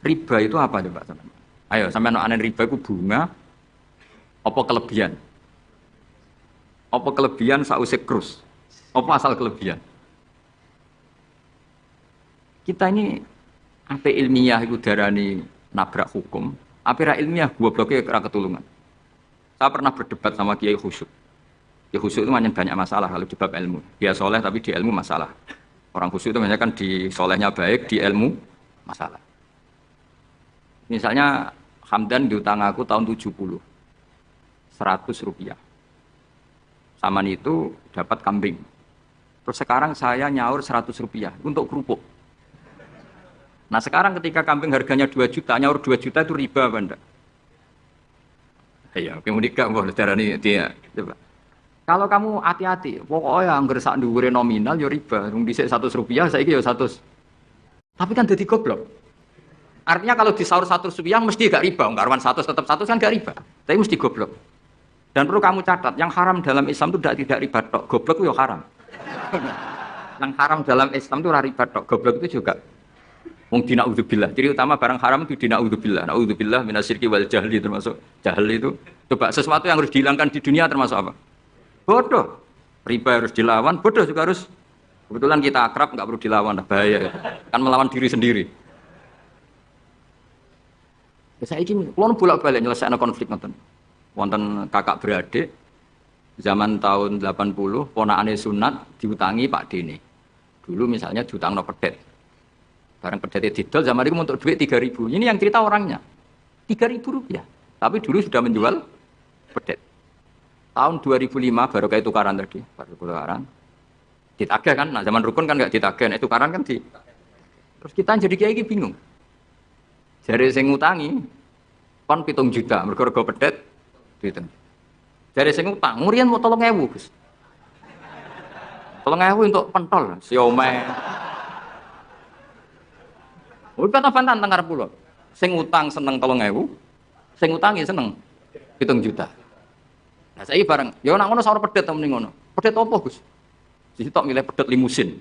Riba itu apa deh Pak Sampean? Ayo sampean no anen riba itu bunga apa kelebihan? Apa kelebihan sause krus? Apa asal kelebihan? Kita ini apa ilmiah itu darani nabrak hukum, apa ra ilmiah gua blokir ra ketulungan. Saya pernah berdebat sama Kiai Khusyuk. Kiai Khusyuk itu banyak banyak masalah kalau di bab ilmu. Dia soleh tapi di ilmu masalah. Orang khusyuk itu banyak kan di solehnya baik, di ilmu masalah. Misalnya Hamdan diutang aku tahun 70. 100 rupiah. Saman itu dapat kambing. Terus sekarang saya nyaur 100 rupiah untuk kerupuk. Nah sekarang ketika kambing harganya 2 juta, nyaur 2 juta itu riba apa enggak? Iya, kemudian kamu darah ini dia. Coba. Kalau kamu hati-hati, pokoknya yang sak dhuwure nominal ya riba. Yang disek 100 rupiah ini ya 100. Tapi kan jadi goblok. Artinya kalau di sahur satu yang mesti gak riba, enggak ruan satu tetap satu kan gak riba, tapi mesti goblok. Dan perlu kamu catat, yang haram dalam Islam itu tidak tidak riba tok, goblok itu ya haram. yang haram dalam Islam itu riba tok, goblok itu juga. Wong dina udzubillah. Ciri utama barang haram itu dina udzubillah. Nah udzubillah minasyirki wal jahli termasuk jahil itu. Coba sesuatu yang harus dihilangkan di dunia termasuk apa? Bodoh. Riba harus dilawan, bodoh juga harus. Kebetulan kita akrab nggak perlu dilawan, bahaya. Kan melawan diri sendiri. Saya ini kulon bolak-balik nyelesaikan konflik nonton, Wonten kakak beradik zaman tahun 80 ponakane sunat diutangi Pak Dene. Dulu misalnya no pedet. Barang itu didol zaman itu untuk duit ribu, Ini yang cerita orangnya. ribu rupiah. Tapi dulu sudah menjual pedet. Tahun 2005 baru kayak tukaran tadi, baru tukaran. Ditagih kan, nah zaman rukun kan nggak ditagih, nah tukaran kan di. Terus kita jadi kayak gini bingung. Jadi sing ngutangi kon pitung juta, mergo rego pedet pitung. Jari sing utang ngurian mau tolong ewu Gus. Tolong ewu untuk pentol, siomay. Ya, Udah kata pantan tengar pulau. Sing utang seneng tolong ewu, sing utangi seneng pitung juta. Nah saya bareng, ya nak ngono seorang pedet temen ngono. Pedet apa Gus? sih tok milih pedet limusin.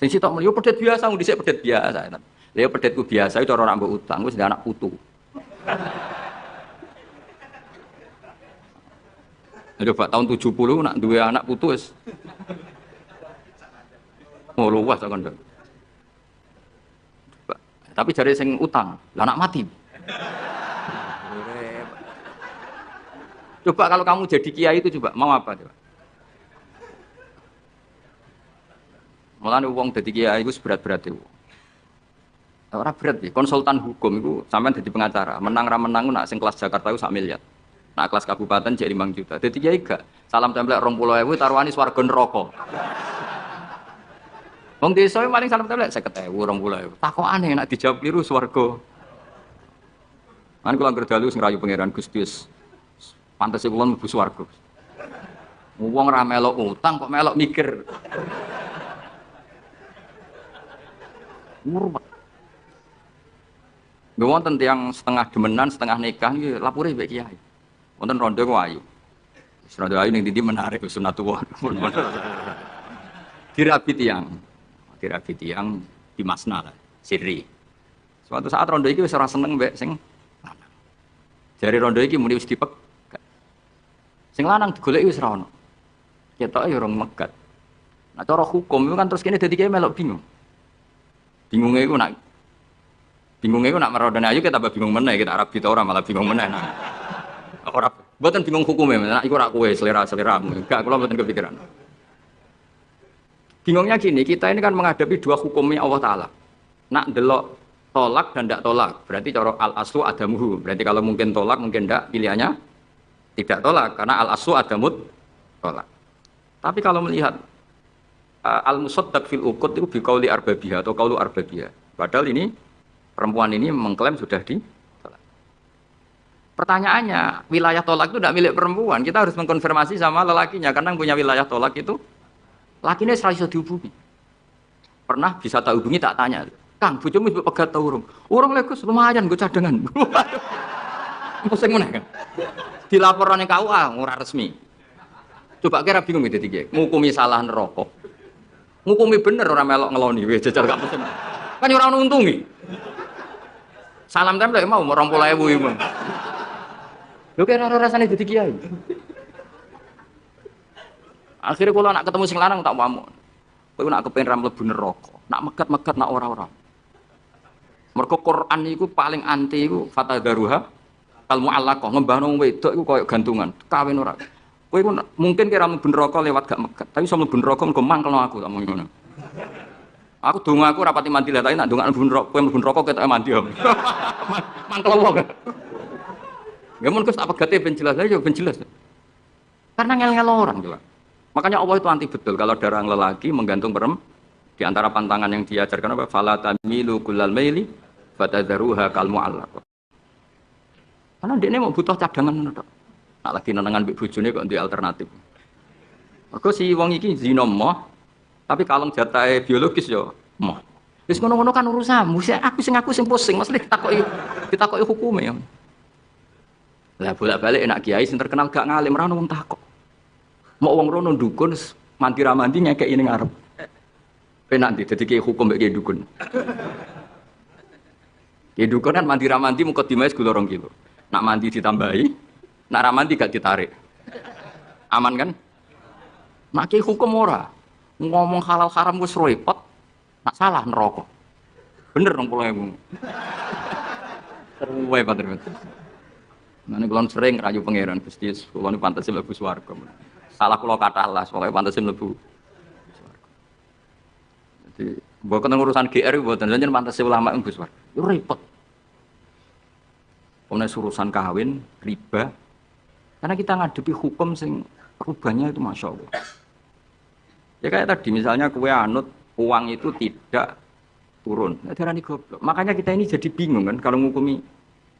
Sing sitok milih ya pedet biasa, ngudisik pedet biasa. Lha ya pedetku biasa itu orang nak mbok utang wis anak putu. Aduh, Pak, tahun 70 nak dua anak putu wis. Mau oh, luas kan, Dok. Tapi jari sing utang, lah anak mati. Coba kalau kamu jadi kiai itu coba mau apa coba? Mulane wong dadi kiai itu berat-berat itu. E, Orang berat ya, konsultan hukum itu sampean jadi pengacara, menang ramen menang nak sing kelas Jakarta itu sak miliar. Nak kelas kabupaten jadi 5 juta. Jadi ya enggak. salam tempel 20.000 taruhane swarga neraka. Wong desa paling salam tempel 50.000 20.000. Takokane nak dijawab liru swarga. Kan kula anggere dalu sing rayu pangeran Gusti wis pantes kula mlebu swarga. Wong ra melok utang kok melok mikir. Murwet. Nggih wonten yang setengah demenan, setengah nikah niki lapuri mbek kiai. Wonten rondo ku ayu. Rondo ayu nih ndi menarik sunatullah. Dirabi tiyang. Dirabi yang di masna lah, sirri. Suatu saat rondo iki seorang seneng baik sing lanang. Jari rondo iki mulai wis pek. Sing lanang digolek wis ra ono. Ketoke ya urung megat. Nah cara hukum itu kan terus kene dadi kayak melok bingung. Bingungnya itu nak Bingungnya itu nak merodani ayu kita bingung mana kita Arab kita orang malah bingung mana. Nah. Orang buatan bingung hukumnya, nah, ikut aku selera selera, enggak kalau buatan kepikiran. Bingungnya gini, kita ini kan menghadapi dua hukumnya Allah Taala. Nak delok tolak dan tidak tolak, berarti cara al aslu muhu Berarti kalau mungkin tolak mungkin tidak, pilihannya tidak tolak karena al aslu adamut tolak. Tapi kalau melihat uh, eh, al musaddaq fil uqud itu arba arbabiha atau kaulu arbabiha. Padahal ini perempuan ini mengklaim sudah di tolak. Pertanyaannya, wilayah tolak itu tidak milik perempuan. Kita harus mengkonfirmasi sama lelakinya. Karena yang punya wilayah tolak itu, lakinya serasa dihubungi. Pernah bisa tak hubungi, tak tanya. Kang, bujumu itu pegat tau urung. Urung lekus, lumayan gue cadangan. Pusing mana kan? Di kau, ah, KUA, ngurah resmi. Coba kira bingung itu tiga. Ngukumi salah nerokok. Ngukumi bener orang melok ngeloni. Wih, jajar gak Kan orang untungi. Salam tempel ya, mau orang pola ibu Oke, Lu kira orang rasanya jadi kiai. Akhirnya kalau nak ketemu sing lanang tak mau. kalau nak kepengen ramble bener rokok, nak mekat mekat nak ora-ora. Mereka Quran itu paling anti itu fatah daruha Allah kok ngembah nong wedok itu kayak gantungan kawin orang. kowe mungkin kira bener rokok lewat gak megat tapi sama bener rokok gue mangkel aku tak ngono Aku dong aku rapati mandi lah, tapi nak aku mlebu rokok, kowe mlebu rokok mandi om. Mangkel wong. Gak ya, mungkin apa gate ya, ben jelas aja ya, penjelas. Karena ngel-ngel orang juga. Makanya Allah itu anti betul kalau darah lelaki menggantung berem di antara pantangan yang diajarkan apa Falata Milu kullal maili Daruha kalmu Allah. Karena dia ini mau butuh cadangan menurut. Nak lagi nenangan mbek kok di alternatif. Aku si wong iki zinom tapi kalau jatah biologis yo. mau. Wis ngono-ngono kan urusan. urusanmu. aku sing aku sing pusing, mesti ditakoki ditakoki hukume ya. Lah bolak-balik enak kiai sing terkenal gak ngalim ra ono takok. Mau uang rono dukun mandi ra manti ini ini ngarep. Eh nanti dadi kiai hukum kayak dukun. Kayak dukun kan mandi ramanti manti mung kedimae gula rong Nak mandi ditambahi, nak ramanti gak ditarik. Aman kan? Makai hukum ora ngomong halal haram gue repot nggak salah ngerokok, bener dong pulau ibu seru pak terus. Nah, ini kulon sering rayu pangeran Gusti, kulon ini pantasnya lebu swarga. Salah kalau kata Allah, soalnya pantasnya lebu jadi, buat bukan urusan GR, buat dan jangan pantasnya ulama yang swarga. Itu repot. Kemudian urusan kahwin, riba, karena kita ngadepi hukum sing perubahannya itu masya Allah. Ya kayak tadi misalnya kue anut uang itu tidak turun. Nah, goblok. Makanya kita ini jadi bingung kan kalau ngukumi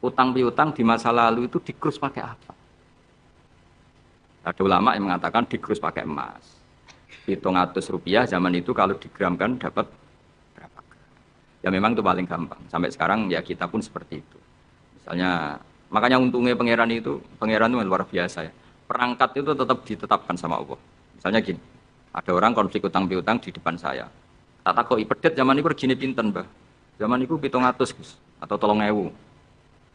utang piutang di masa lalu itu dikrus pakai apa? Ada ulama yang mengatakan dikrus pakai emas. Hitung ratus rupiah zaman itu kalau digramkan dapat berapa Ya memang itu paling gampang. Sampai sekarang ya kita pun seperti itu. Misalnya makanya untungnya pangeran itu pangeran itu luar biasa ya. Perangkat itu tetap ditetapkan sama Allah. Misalnya gini, ada orang konflik utang piutang di depan saya. Tak tak kok ipedet zaman itu gini pinten mbah. Zaman itu pitung atus gus atau tolong ewu.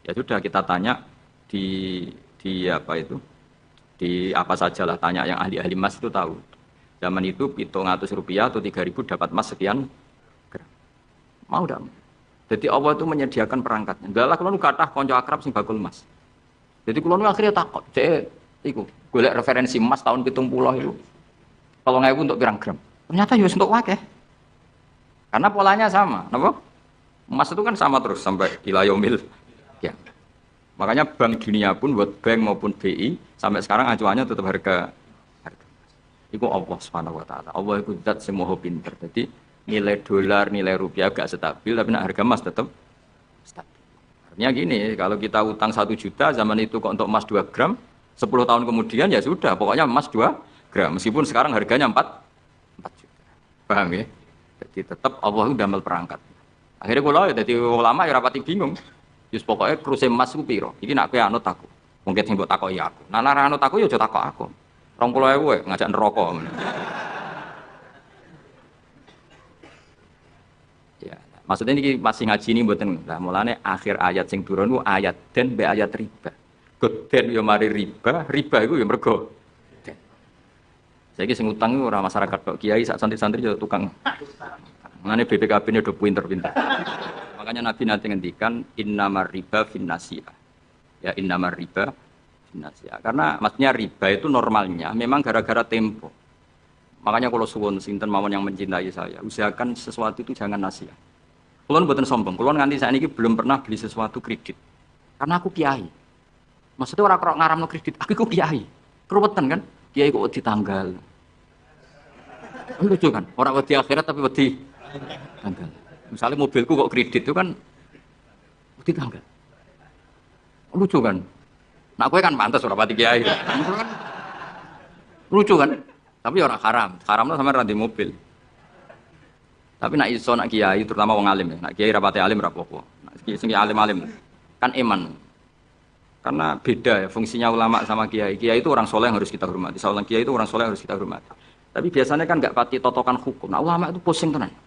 Ya sudah kita tanya di di apa itu di apa sajalah tanya yang ahli-ahli emas itu tahu. Zaman itu pitung atus rupiah atau tiga ribu dapat emas sekian gram. Mau Jadi Allah itu menyediakan perangkatnya. Enggak lah kalau katah konco akrab sih bakul emas. Jadi kalau lu akhirnya takut. Cek, iku golek referensi emas tahun pitung pulau itu kalau nggak untuk pirang gram ternyata ya untuk ya, karena polanya sama kenapa? emas itu kan sama terus sampai ilayomil ya makanya bank dunia pun buat bank maupun BI sampai sekarang acuannya tetap harga harga itu Allah subhanahu wa ta'ala Allah itu zat semua pinter jadi nilai dolar, nilai rupiah agak stabil tapi nah harga emas tetap stabil artinya gini kalau kita utang satu juta zaman itu kok untuk emas 2 gram 10 tahun kemudian ya sudah pokoknya emas 2 gram. Meskipun sekarang harganya 4 4 juta. Paham ya? Jadi tetap Allah damel perangkat. Akhirnya gue ya jadi ulama ya rapati bingung. Yus pokoknya kruse emas ku piro? ini nak gue anut aku. Mungkin buat tako takoki aku. Nah nara anut aku ya aja aku. aku. gue ya, ngajak ngerokok ya, maksudnya ini masih ngaji ini buatan lah Mulanya akhir ayat sing turun ayat dan be ayat riba. Goden yo mari riba, riba itu yo mergo saya kisah ngutang itu orang masyarakat kok kiai saat santri-santri jadi ya tukang. makanya BPKB ini udah pinter-pinter. Makanya Nabi nanti ngendikan nama riba finnasia. Ya nama riba finnasia. Karena maksudnya riba itu normalnya memang gara-gara tempo. Makanya kalau suwon sinten mawon yang mencintai saya, usahakan sesuatu itu jangan nasia. Kulon buatan sombong, kalau nanti saya ini belum pernah beli sesuatu kredit. Karena aku kiai. Maksudnya orang orang ngaram no kredit, aku kiai. Keruwetan kan? kiai kok wedi tanggal kan lucu kan orang wedi akhirat tapi wedi tanggal misalnya mobilku kok kredit itu kan wedi tanggal lucu kan nah gue kan pantas orang pati kiai lucu kan tapi orang haram haram lah sama orang di mobil tapi nak iso nak kiai terutama wong alim ya nak kiai rapati alim rapopo nak kiai alim alim kan iman karena beda ya fungsinya ulama sama kiai. Kiai itu orang soleh yang harus kita hormati. Seorang kiai itu orang soleh yang harus kita hormati. Tapi biasanya kan nggak pati totokan hukum. Nah ulama itu pusing tenan.